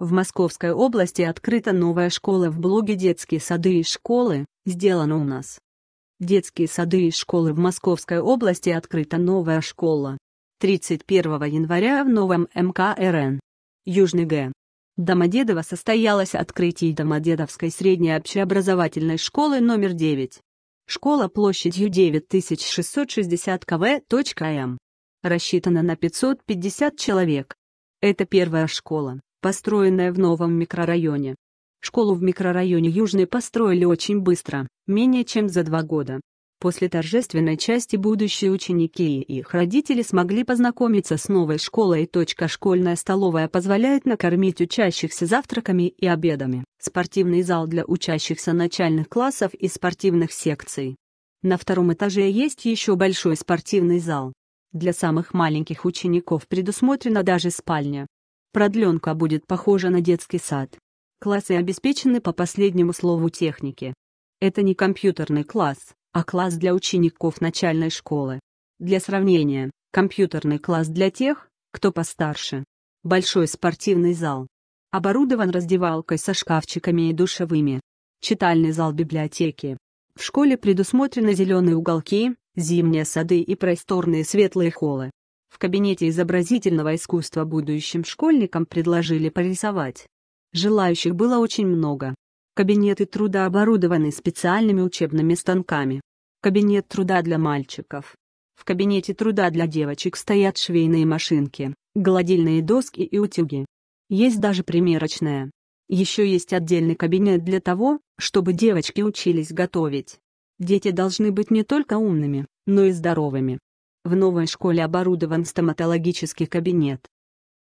В Московской области открыта новая школа в блоге «Детские сады и школы», сделано у нас. Детские сады и школы в Московской области открыта новая школа. 31 января в новом МКРН. Южный Г. Домодедово состоялось открытие Домодедовской средней общеобразовательной школы номер 9. Школа площадью 9660 кв.м. Эм. Рассчитана на 550 человек. Это первая школа, построенная в новом микрорайоне. Школу в микрорайоне южной построили очень быстро, менее чем за два года. После торжественной части будущие ученики и их родители смогли познакомиться с новой школой. Школьная столовая позволяет накормить учащихся завтраками и обедами, спортивный зал для учащихся начальных классов и спортивных секций. На втором этаже есть еще большой спортивный зал. Для самых маленьких учеников предусмотрена даже спальня. Продленка будет похожа на детский сад. Классы обеспечены по последнему слову техники. Это не компьютерный класс, а класс для учеников начальной школы. Для сравнения, компьютерный класс для тех, кто постарше. Большой спортивный зал. Оборудован раздевалкой со шкафчиками и душевыми. Читальный зал библиотеки. В школе предусмотрены зеленые уголки, зимние сады и просторные светлые холлы. В кабинете изобразительного искусства будущим школьникам предложили порисовать. Желающих было очень много. Кабинеты труда оборудованы специальными учебными станками. Кабинет труда для мальчиков. В кабинете труда для девочек стоят швейные машинки, гладильные доски и утюги. Есть даже примерочная. Еще есть отдельный кабинет для того, чтобы девочки учились готовить. Дети должны быть не только умными, но и здоровыми. В новой школе оборудован стоматологический кабинет.